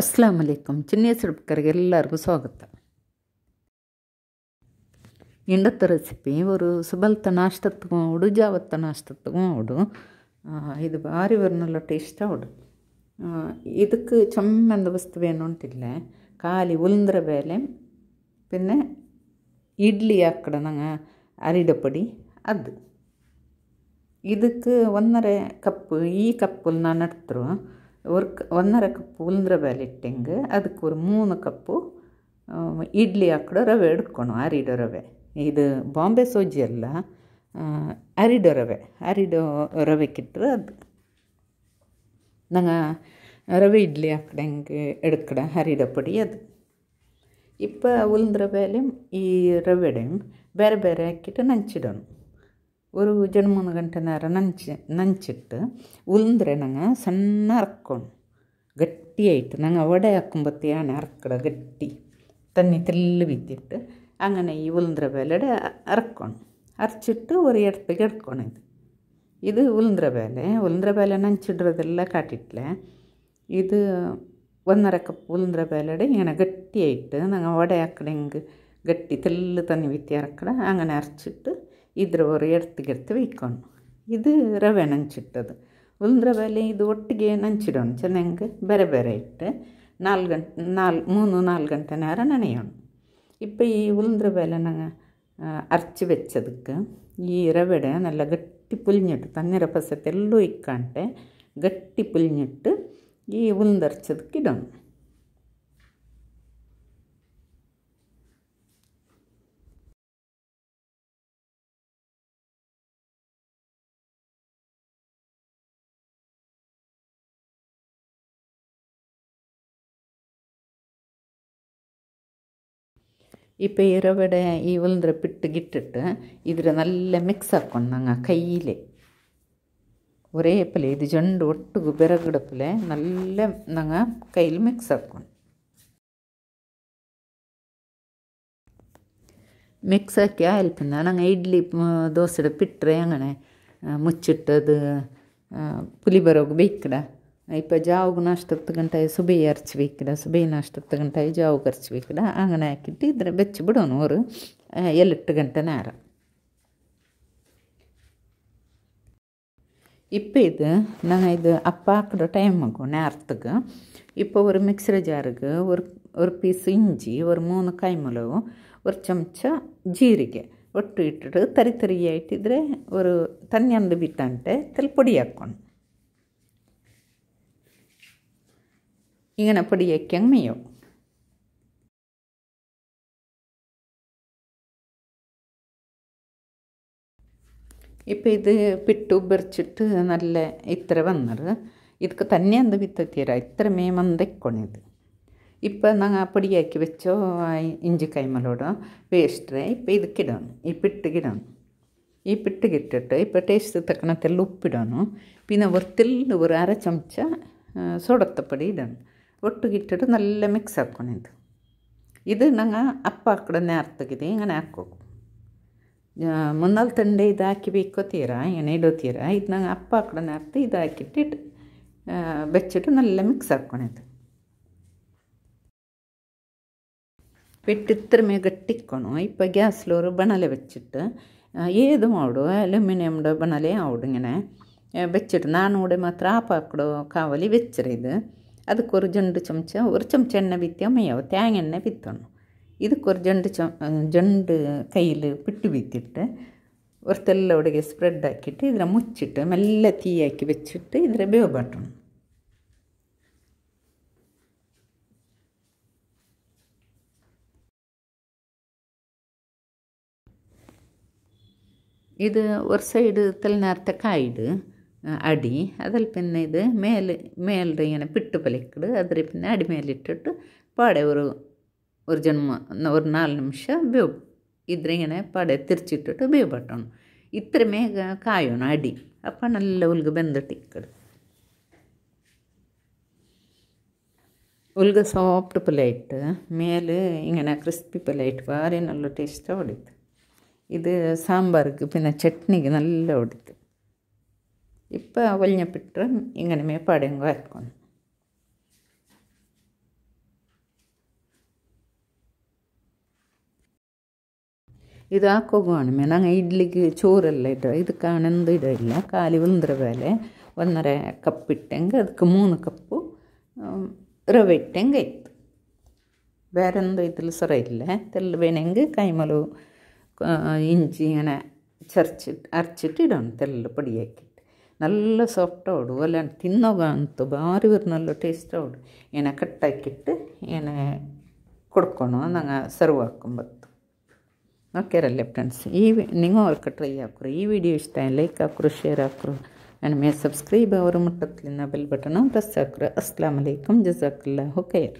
ಅಸ್ಲಾಂ ಅಲೈಕಮ್ ಚಿನ್ನೆಯ ಸಿಡ್ಬಕರಿಗೆ ಎಲ್ಲರಿಗೂ ಸ್ವಾಗತ ಇಂಡತ್ತ ರೆಸಿಪಿ ஒரு சுபல்த்த நாஷ்டத்துக்கும் விடு ஜாவத்த நாஷ்டத்துக்கும் விடும் இது ಭಾರಿ ಬರ್ನಲ್ಲ ಟೇಸ್ಟಾಗಿ விடும் ಇದಕ್ಕೆ ചമ്മന്ത വസ്തു വേണോണ്ടില്ല കാലി ഉലുന്തര വേലയും പിന്നെ ഇഡ്ലി ആക്കിടണങ്ങ അരിടപ്പൊടി അത് இதுக்கு ஒன்றரை கப்பு ஈ கப்புன்னு நான் எடுத்துருவேன் ஒரு ಒಂದರ ಕಪ್ಪು ಉಲ್ದ್ರ ಬೇಲಿಟ್ಟೆಂಗೆ ಅದಕ್ಕೆ ஒரு மூணு கப்பு இட்லி ಹಾಕಿಡೋ ರವೆ ಹಿಡ್ಕೊಣು ಅರಿಡೋ ರವೆ ಇದು ಬಾಂಬೆ ಸೋಜಿ ಅಲ್ಲ ಅರಿಡೋ ರವೆ ಅರಿಡೋ ರವೆ ಕಿಟ್ಟರೆ ಅದು நாங்கள் ரவை இட்லி அக்கடங்கு எடுக்கட ஹரிடப்படி அது இப்போ உளுந்துற வேலையும் ஈ ரவடையும் ಬೇರೆ ಬೇರೆ ಹಾಕಿಟ್ಟು ನಂಚಿಡೋಣ ஒரு ಜನ ಮೂರು ಗಂಟೆ ನೇರ ನಂಚಿ ನಂಚಿಟ್ಟು ಉಲ್ದ್ರೆ ನಂಗೆ ಸಣ್ಣ ಹರ್ಕೊಂಡು ಗಟ್ಟಿ ಆಯಿತು ನಂಗೆ ವಡೆ ಹಾಕೊಂಬತ್ತಿ கட்டி தண்ணி தெல்லு வித்திட்டு அங்கே நெய் உளுந்துற வேலையோட அரைக்கணும் அரைச்சிட்டு ஒரு இடத்துக்கு எடுக்கணும் இது இது உளுந்துற வேலை உளுந்துற வேலை நினச்சிடுறதெல்லாம் காட்டிட்டல இது ஒன்றரை கப் உளுந்துற வேலையோட இங்கே கட்டி ஆகிட்டு நாங்கள் வடை அக்கடை இங்கே கட்டி தெல்லு தண்ணி வித்தி இறக்கடை அங்கே அரைச்சிட்டு ಇದ್ರವರು ಎರ್ತಿಗೆರ್ತು ಇಕ್ಕೊಂಡು ಇದು ರವೆ ನಂಚಿಟ್ಟದು ಒಂದು ರವೆಲೆ ಇದು ಒಟ್ಟಿಗೆ ನಂಚಿಡೋಣ ಚೆನ್ನಾಗಿ ಬೇರೆ ಬೇರೆ ಇಟ್ಟು ನಾಲ್ಕು ಗಂಟೆ ನಾಲ್ಕು ಮೂನು ನಾಲ್ಕು ಗಂಟೆ நேரம் நனையணும் இப்போ ഈ ഉളുന്ത്ര വേല ഞങ്ങൾ അരച്ച് വെച്ചതുക്ക് ഈ റവട നല്ല ഗട്ടി പുലിഞ്ഞിട്ട് തന്നിര പസത്തെല്ലാം ഇക്കാണ്ട് ഗട്ടി പുലിഞ്ഞിട്ട് ഈ ഉളുന്തരച്ചതുക്ക് ഇടണം ಇಪ್ಪ ಇರಬೇಡ ಈ ಉಲ್ದ್ರ ಪಿಟ್ಟು ಗಿಟ್ಟಿಟ್ಟು ಇದರ ನಲ್ಲ ಮಿಕ್ಸ್ ಹಾಕ್ಕೊಂಡು ನಂಗೆ ಕೈಲೇ ஒரே பிள்ளை இது ஜண்டு ஒட்டுக்கு பிறகுடுப்பில் நல்ல நாங்கள் கையில் மிக்ஸ் ஆக்கணும் ಮಿಕ್ಸ್ ಹಾಕಿ ಆಯಿಲ್ ಪಂದ ನಂಗೆ ಇಡ್ಲಿ ದೋಸೆಡ ಬಿಟ್ಟರೆ ಹಂಗನೆ ಮುಚ್ಚಿಟ್ಟದು ಪುಲಿ ಬರೋಗ ಬೇಯ್ಕಡ ಇಪ್ಪ ಜಾವ್ಗೆ ನಾಷ್ಟದ ಗಂಟೆ ಸುಬಿ ಅರ್ಚ್ಬೇಕಿಡ ಸುಬಿ ನಾಷ್ಟದ ಗಂಟೆ ಜಾವ್ಗೆ ಅರ್ಚ್ಬೇಕಿಡ ಅಂಗನ ಹಾಕಿಟ್ಟು ಇದ್ರೆ ಬೆಚ್ಚಿ ಬಿಡೋನು ಅವರು ಎಲ್ಲಿಟ್ಟು ಗಂಟೆ ನಾರ இப்போ இது நாங்கள் இது அப்பாக்கிற டைமுக்கும் நேரத்துக்கு இப்போ ஒரு மிக்சர் ஜாருக்கு ஒரு ஒரு பீஸ் இஞ்சி ஒரு மூணு கைமுளவும் ஒரு ಚಮಚ ಜೀರಿಗೆ ಒಟ್ಟು ಇಟ್ಟು ತರಿ ತರಿಯಾಯಿಟ್ಟಿದ್ರೆ ಒಂದು ಬಿತ್ತಂಟೆ ತಲೆ ಪುಡಿ ಹಾಕ್ಕೊಂಡು 應該不理解沒有。ഇപ്പം ഇത് പിട്ടു ബെറിച്ചിട്ട് നല്ല ഇത്ര വന്നത് ഇതൊക്കെ തന്നെ അന്ത് വിത്തത്തിയര ഇത്രമേ മന്ദക്കൊണിത് ഇപ്പം ഞങ്ങൾ പൊടിയാക്കി വെച്ചോ ഇഞ്ചി കൈമലോടോ പേസ്റ്റ് ഇപ്പം ഇത് കിടണം ഈ പിട്ട് കിടണം ഈ പിട്ട് കിട്ടിട്ട് ഇപ്പം ടേസ്റ്റ് തക്കണത്തിൽ ഉപ്പിടണം പിന്നെ വൃത്തിൽ ഒരു അര ചമച്ച സോടത്തപ്പൊടി ഇടണം ಒಟ್ಟಿಗಿಟ್ಟಿಟ್ಟು ನಲ್ಲ ಮಿಕ್ಸ್ ಹಾಕ್ಕೊಂಡಿದ್ದು ಇದು ನಂಗೆ ಅಪ್ಪ ಹಾಕಡನ್ನೇ ಅರ್ಥಗಿದೆ ಹಿಂಗೆ ಹಾಕೋಕು ಮುನ್ನಲ್ ತಂಡೆ ಇದು ಹಾಕಿ ಬೇಕೋತೀರಾ ಎಣ್ಣೆ ಇಡೋತೀರಾ ಇದು ನಂಗೆ ಅಪ್ಪ ಹಾಕಡನ್ನೇ ಅರ್ಥ ಇದು ಹಾಕಿಟ್ಟಿಟ್ಟು ಬೆಚ್ಚಿಟ್ಟು ನಲ್ಲ ಮಿಕ್ಸ್ ಹಾಕ್ಕೊಂಡಿದ್ದು പെട്ടിത്ര മികട്ടിക്കണം ഇപ്പോൾ ഗ്യാസിലൊരു ഒരു ബണല വെച്ചിട്ട് ഏത് മോടോ അലുമിനിയമുടെ ബണലേ ആവിടും ഇങ്ങനെ വെച്ചിട്ട് നാണൂടെ മാത്രം ആ പാക്കടോ കാവലി വെച്ചിരുത് அதுக்கு ஒரு ಜಂಡು சமைச்சா ஒரு சமைச்ச எண்ணெய் வித்தியா ಮೈಯವ தேங்க எண்ணெய் வித்தணும் இதுக்கு ஒரு ஜண்டு சம் ஜண்டு கையில் பிட்டு வித்திட்டு ஒரு தெல்ல உடைய ஸ்ப்ரெட் ஆக்கிட்டு இதில் முச்சிட்டு மெல்ல தீயாக்கி வச்சுட்டு இதில் பாட்டணும் இது ஒரு சைடு தெல் நேரத்தை காயிடு അടി അതിൽ പിന്നെ ഇത് മേൽ മേലെ ഇങ്ങനെ പിട്ട് പലിക്കട് അതിൽ പിന്നെ അടി മേലിട്ടിട്ട് പാടെ ഒരു ഒരു ജന്മ ഒരു നാല് നിമിഷം ಬೇವು ഇതിങ്ങനെ പാടെ തിരിച്ചിട്ടിട്ട് ಬೇವು പെട്ടണം ഇത്രമേ കായണം അടി അപ്പം നല്ല ഉൽഗ ബന്ധിട്ട് ഇക്കട് ഉൽഗ സോഫ്റ്റ് പുലായിട്ട് മേല് ഇങ്ങനെ ക്രിസ്പി പുലായിട്ട് വാരി നല്ല ടേസ്റ്റ് ഓടിത്ത് ഇത് സാമ്പാർക്ക് പിന്നെ ചട്നിക്ക് നല്ല ഓടിത്ത് ಇಪ್ಪ ಅವಲ್ನ ಬಿಟ್ಟರೆ ಇಂಗನ ಮೇ ಪಾಡೆಂಗ ಹಾಕ್ಕೊಂಡು ഇത് ആ കൊകുവാണ് മേ ഞങ്ങൾ ഇഡ്ലിക്ക് ചോറെല്ലാം ഇടുക ഇത് കാണുന്നത് ഇടയില്ല കാലി ഉന്തര പോലെ ഒന്നര കപ്പ് ഇട്ടെങ്കിൽ അതിക്ക് മൂന്ന് കപ്പ് റവ ഇട്ടെങ്കിൽ ഇത്ത് വേറെ എന്തോ ഇതിൽ സറയില്ല തെല്ല് വേണമെങ്കിൽ കൈമലു ഇഞ്ചി ഇങ്ങനെ ചരച്ചിട്ട് അരച്ചിട്ട് ഇടണം തെല്ല് പൊടിയാക്കി നല്ല ಸೊಫ್ಟೋಡು ಒಲೆ ತಿನ್ನೋಗ ಅಂತೂ ಭಾರಿ ಬರ್ನಲ್ಲ ಟೇಸ್ಟ್ ಅವಡು ಏನ ಕಟ್ಟಾಕಿಟ್ಟು ಏನ ಕೊಡ್ಕೊಣ ನಂಗೆ ಸರ್ವ್ ಹಾಕೊಂಬತ್ತು ಓಕೆ ರಲ್ಲೇ ಫ್ರೆಂಡ್ಸ್ ಈ ನೀವು ಅವ್ರ ಟ್ರೈ ಹಾಕ್ರು ಈ ವಿಡಿಯೋ ಇಷ್ಟ ಲೈಕ್ ಹಾಕ್ರು ಶೇರ್ ಹಾಕ್ರು ಆ್ಯಂಡ್ ಮೇ ಸಬ್ಸ್ಕ್ರೈಬ್ ಅವರು ಮುಟ್ಟತ್ಲಿನ ಬೆಲ್ ಬಟನ್ ಪ್ರೆಸ್ ಹಾಕ್ರು ಅಸ್ಲಾಮ್ ಅಲೈಕಮ್ ಜಜಾಕಲ್ಲ ಹೊಕೈರ್